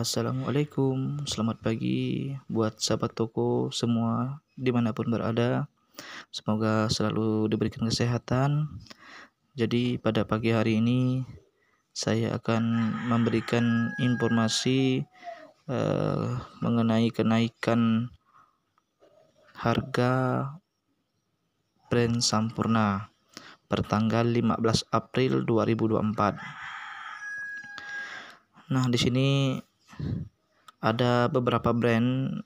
Assalamualaikum, selamat pagi buat sahabat toko semua dimanapun berada. Semoga selalu diberikan kesehatan. Jadi pada pagi hari ini saya akan memberikan informasi eh, mengenai kenaikan harga brand Sampurna pertanggal 15 April 2024. Nah, di sini ada beberapa brand